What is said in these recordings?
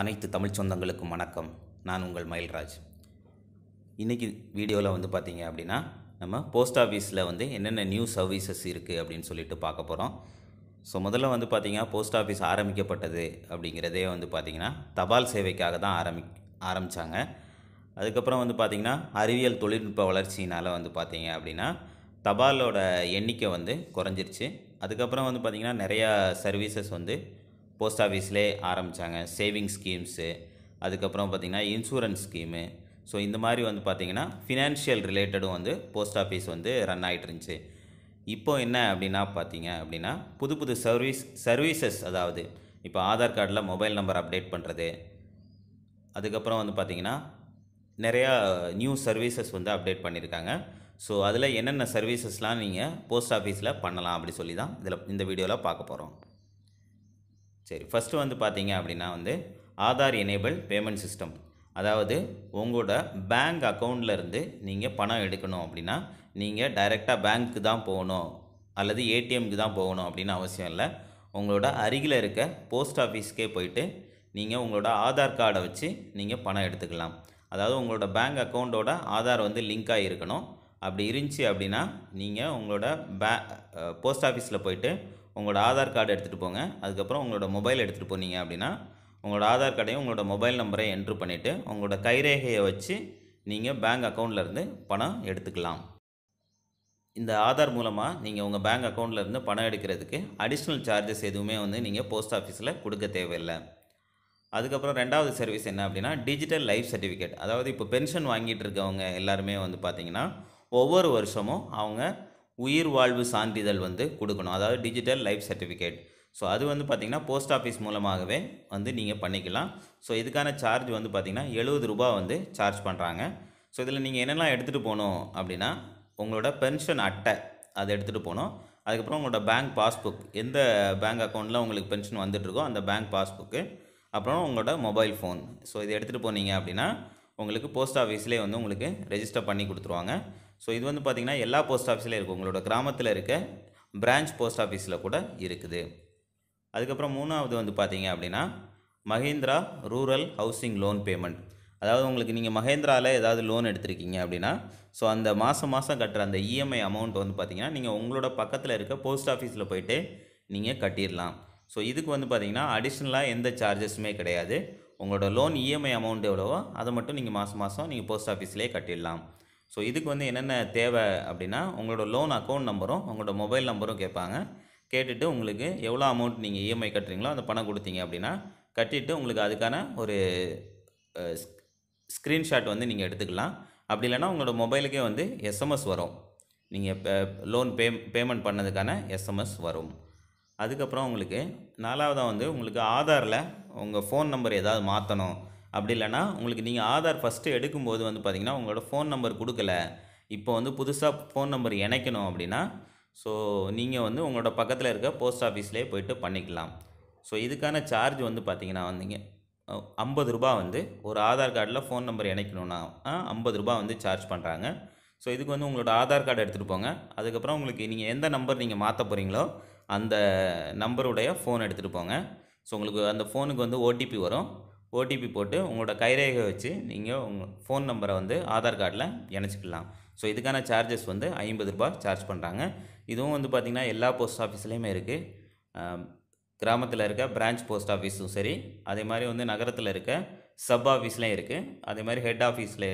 அனைத்து தமிழ் சொந்தங்களுக்கும் வணக்கம் நான் உங்கள் மயில்ராஜ் இன்றைக்கி வீடியோவில் வந்து பார்த்திங்க அப்படின்னா நம்ம போஸ்ட் ஆஃபீஸில் வந்து என்னென்ன நியூ சர்வீசஸ் இருக்குது அப்படின்னு சொல்லிட்டு பார்க்க போகிறோம் ஸோ முதல்ல வந்து பார்த்திங்கன்னா போஸ்ட் ஆஃபீஸ் ஆரம்பிக்கப்பட்டது அப்படிங்கிறதே வந்து பார்த்திங்கன்னா தபால் சேவைக்காக தான் ஆரம்பி ஆரம்பித்தாங்க அதுக்கப்புறம் வந்து பார்த்திங்கன்னா அறிவியல் தொழில்நுட்ப வளர்ச்சியினால் வந்து பார்த்திங்க அப்படின்னா தபாலோட எண்ணிக்கை வந்து குறைஞ்சிருச்சு அதுக்கப்புறம் வந்து பார்த்திங்கன்னா நிறையா சர்வீசஸ் வந்து போஸ்ட் ஆஃபீஸ்லேயே ஆரம்பித்தாங்க சேவிங் ஸ்கீம்ஸு அதுக்கப்புறம் பார்த்திங்கன்னா இன்சூரன்ஸ் ஸ்கீமு ஸோ இந்த மாதிரி வந்து பார்த்திங்கன்னா ஃபினான்ஷியல் ரிலேட்டடும் வந்து போஸ்ட் ஆஃபீஸ் வந்து ரன் ஆகிட்டு இருந்துச்சு இப்போ என்ன அப்படின்னா பார்த்தீங்க அப்படின்னா புது புது சர்வீஸ் சர்வீசஸ் அதாவது இப்போ ஆதார் கார்டில் மொபைல் நம்பர் அப்டேட் பண்ணுறது அதுக்கப்புறம் வந்து பார்த்திங்கன்னா நிறையா நியூ சர்வீசஸ் வந்து அப்டேட் பண்ணியிருக்காங்க ஸோ அதில் என்னென்ன சர்வீசஸ்லாம் நீங்கள் போஸ்ட் ஆஃபீஸில் பண்ணலாம் அப்படி சொல்லி தான் இதில் இந்த வீடியோவில் பார்க்க போகிறோம் சரி ஃபஸ்ட்டு வந்து பார்த்தீங்க அப்படின்னா வந்து ஆதார் எனேபிள் பேமெண்ட் சிஸ்டம் அதாவது உங்களோட பேங்க் அக்கௌண்ட்லேருந்து நீங்கள் பணம் எடுக்கணும் அப்படின்னா நீங்கள் டைரெக்டாக பேங்க்கு தான் போகணும் அல்லது ஏடிஎம்க்கு தான் போகணும் அப்படின்னு அவசியம் இல்லை உங்களோட அருகில் இருக்க போஸ்ட் ஆஃபீஸ்க்கே போயிட்டு நீங்கள் உங்களோட ஆதார் கார்டை வச்சு நீங்கள் பணம் எடுத்துக்கலாம் அதாவது உங்களோட பேங்க் அக்கௌண்ட்டோட ஆதார் வந்து லிங்க் ஆகியிருக்கணும் அப்படி இருந்துச்சு அப்படின்னா நீங்கள் உங்களோட பே போஸ்ட் ஆஃபீஸில் போயிட்டு உங்களோட ஆதார் கார்டு எடுத்துகிட்டு போங்க அதுக்கப்புறம் உங்களோட மொபைல் எடுத்துகிட்டு போனீங்க அப்படின்னா உங்களோட ஆதார் கார்டையும் உங்களோட மொபைல் நம்பரையும் என்ட்ரு பண்ணிவிட்டு உங்களோட கைரேகையை வச்சு நீங்கள் பேங்க் அக்கௌண்ட்லேருந்து பணம் எடுத்துக்கலாம் இந்த ஆதார் மூலமாக நீங்கள் உங்கள் பேங்க் அக்கௌண்ட்லேருந்து பணம் எடுக்கிறதுக்கு அடிஷ்னல் சார்ஜஸ் எதுவுமே வந்து நீங்கள் போஸ்ட் ஆஃபீஸில் கொடுக்க தேவையில்லை அதுக்கப்புறம் ரெண்டாவது சர்வீஸ் என்ன அப்படின்னா டிஜிட்டல் லைஃப் சர்டிஃபிகேட் அதாவது இப்போ பென்ஷன் வாங்கிட்டு இருக்கவங்க எல்லாருமே வந்து பார்த்திங்கன்னா ஒவ்வொரு வருஷமும் அவங்க உயிர் வாழ்வு சான்றிதழ் வந்து கொடுக்கணும் அதாவது டிஜிட்டல் லைஃப் சர்டிஃபிகேட் ஸோ அது வந்து பார்த்திங்கன்னா போஸ்ட் ஆஃபீஸ் மூலமாகவே வந்து நீங்கள் பண்ணிக்கலாம் ஸோ இதுக்கான சார்ஜ் வந்து பார்த்திங்கன்னா எழுபது ரூபா வந்து சார்ஜ் பண்ணுறாங்க ஸோ இதில் நீங்கள் என்னெல்லாம் எடுத்துகிட்டு போகணும் அப்படின்னா உங்களோட பென்ஷன் அட்டை அதை எடுத்துகிட்டு போகணும் அதுக்கப்புறம் உங்களோட பேங்க் பாஸ்புக் எந்த பேங்க் அக்கௌண்ட்டில் உங்களுக்கு பென்ஷன் வந்துட்டுருக்கோ அந்த பேங்க் பாஸ்புக்கு அப்புறம் உங்களோட மொபைல் ஃபோன் ஸோ இதை எடுத்துகிட்டு போனீங்க அப்படின்னா உங்களுக்கு போஸ்ட் ஆஃபீஸ்லேயே வந்து உங்களுக்கு ரெஜிஸ்டர் பண்ணி கொடுத்துருவாங்க ஸோ இது வந்து பார்த்திங்கன்னா எல்லா போஸ்ட் ஆஃபீஸ்லேயும் இருக்குது உங்களோட கிராமத்தில் இருக்க பிரான்ச் போஸ்ட் ஆஃபீஸில் கூட இருக்குது அதுக்கப்புறம் மூணாவது வந்து பார்த்திங்க அப்படின்னா Mahindra rural housing loan payment அதாவது உங்களுக்கு நீங்கள் மஹேந்திராவில் ஏதாவது லோன் எடுத்திருக்கீங்க அப்படின்னா ஸோ அந்த மாதம் மாதம் கட்டுற அந்த இஎம்ஐ e அமௌண்ட் வந்து பார்த்திங்கன்னா நீங்கள் உங்களோட பக்கத்தில் இருக்க போஸ்ட் ஆஃபீஸில் போயிட்டு நீங்கள் கட்டிடலாம் ஸோ இதுக்கு வந்து பார்த்திங்கன்னா அடிஷ்னலாக எந்த சார்ஜஸுமே கிடையாது உங்களோட லோன் இஎம்ஐ அமௌண்ட் எவ்வளவோ அதை மட்டும் நீங்கள் மாதம் மாதம் நீங்கள் போஸ்ட் ஆஃபீஸ்லேயே கட்டிடலாம் ஸோ இதுக்கு வந்து என்னென்ன தேவை அப்படின்னா உங்களோட லோன் அக்கௌண்ட் நம்பரும் உங்களோட மொபைல் நம்பரும் கேட்பாங்க கேட்டுட்டு உங்களுக்கு எவ்வளோ அமௌண்ட் நீங்கள் இஎம்ஐ e கட்டுறீங்களோ அந்த பணம் கொடுத்தீங்க அப்படின்னா கட்டிட்டு உங்களுக்கு அதுக்கான ஒரு ஸ்க்ரீன்ஷாட் வந்து நீங்கள் எடுத்துக்கலாம் அப்படி இல்லைனா உங்களோட மொபைலுக்கே வந்து எஸ்எம்எஸ் வரும் நீங்கள் லோன் பே பேமெண்ட் பண்ணதுக்கான எஸ்எம்எஸ் வரும் அதுக்கப்புறம் உங்களுக்கு நாலாவதாக வந்து உங்களுக்கு ஆதாரில் உங்கள் ஃபோன் நம்பர் ஏதாவது மாற்றணும் அப்படி இல்லைனா உங்களுக்கு நீங்கள் ஆதார் ஃபஸ்ட்டு எடுக்கும்போது வந்து பார்த்திங்கன்னா உங்களோட ஃபோன் நம்பர் கொடுக்கல இப்போ வந்து புதுசாக ஃபோன் நம்பர் இணைக்கணும் அப்படின்னா ஸோ நீங்கள் வந்து உங்களோட பக்கத்தில் இருக்க போஸ்ட் ஆஃபீஸ்லேயே போயிட்டு பண்ணிக்கலாம் ஸோ இதுக்கான சார்ஜ் வந்து பார்த்திங்கன்னா வந்தீங்க ஐம்பது ரூபா வந்து ஒரு ஆதார் கார்டில் ஃபோன் நம்பர் இணைக்கணுன்னா ஐம்பது ரூபா வந்து சார்ஜ் பண்ணுறாங்க ஸோ இதுக்கு வந்து உங்களோட ஆதார் கார்டு எடுத்துகிட்டு போங்க அதுக்கப்புறம் உங்களுக்கு நீங்கள் எந்த நம்பர் நீங்கள் மாற்ற போகிறீங்களோ அந்த நம்பருடைய ஃபோன் எடுத்துகிட்டு போங்க ஸோ உங்களுக்கு அந்த ஃபோனுக்கு வந்து ஓடிபி வரும் ஓடிபி போட்டு உங்களோட கைரேகை வச்சு நீங்கள் உங்கள் ஃபோன் நம்பரை வந்து ஆதார் கார்டில் இணைச்சிக்கலாம் ஸோ இதுக்கான சார்ஜஸ் வந்து ஐம்பது ரூபாய் சார்ஜ் பண்ணுறாங்க இதுவும் வந்து பார்த்திங்கன்னா எல்லா போஸ்ட் ஆஃபீஸ்லேயுமே இருக்குது கிராமத்தில் இருக்க பிரான்ச் போஸ்ட் ஆஃபீஸும் சரி அதே மாதிரி வந்து நகரத்தில் இருக்க சப் ஆஃபீஸ்லேயும் இருக்குது அதே மாதிரி ஹெட் ஆஃபீஸில்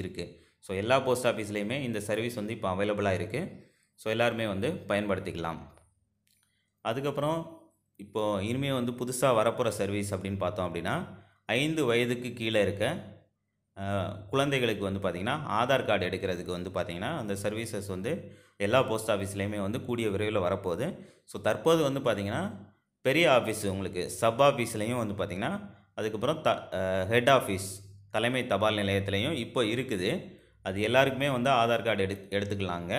இருக்குது ஸோ எல்லா போஸ்ட் ஆஃபீஸ்லேயுமே இந்த சர்வீஸ் வந்து இப்போ அவைலபிளாக இருக்குது ஸோ எல்லாருமே வந்து பயன்படுத்திக்கலாம் அதுக்கப்புறம் இப்போது இனிமேல் வந்து புதுசாக வரப்போகிற சர்வீஸ் அப்படின்னு பார்த்தோம் அப்படின்னா ஐந்து வயதுக்கு கீழே இருக்க குழந்தைகளுக்கு வந்து பார்த்திங்கன்னா ஆதார் கார்டு எடுக்கிறதுக்கு வந்து பார்த்திங்கன்னா அந்த சர்வீசஸ் வந்து எல்லா போஸ்ட் ஆஃபீஸ்லேயுமே வந்து கூடிய விரைவில் வரப்போகுது ஸோ தற்போது வந்து பார்த்திங்கன்னா பெரிய ஆஃபீஸ் உங்களுக்கு சப் ஆஃபீஸ்லேயும் வந்து பார்த்திங்கன்னா அதுக்கப்புறம் த ஹெட் ஆஃபீஸ் தலைமை தபால் நிலையத்துலேயும் இப்போ இருக்குது அது எல்லாருக்குமே வந்து ஆதார் கார்டு எடு எடுத்துக்கலாங்க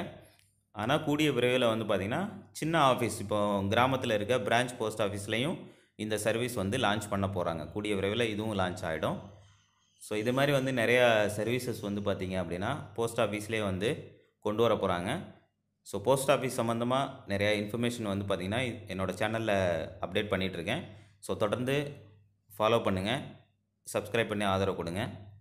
ஆனால் கூடிய விரைவில் வந்து பார்த்திங்கன்னா சின்ன ஆஃபீஸ் இப்போ கிராமத்தில் இருக்க பிரான்ச் போஸ்ட் ஆஃபீஸ்லேயும் இந்த சர்வீஸ் வந்து லான்ச் பண்ண போகிறாங்க கூடிய விரைவில் இதுவும் லான்ச் ஆகிடும் ஸோ இது மாதிரி வந்து நிறையா சர்வீசஸ் வந்து பார்த்திங்க அப்படின்னா போஸ்ட் ஆஃபீஸ்லேயே வந்து கொண்டு வர போகிறாங்க ஸோ போஸ்ட் ஆஃபீஸ் சம்மந்தமாக நிறையா இன்ஃபர்மேஷன் வந்து பார்த்திங்கன்னா என்னோடய சேனலில் அப்டேட் பண்ணிகிட்ருக்கேன் ஸோ தொடர்ந்து ஃபாலோ பண்ணுங்கள் சப்ஸ்கிரைப் பண்ணி ஆதரவு கொடுங்க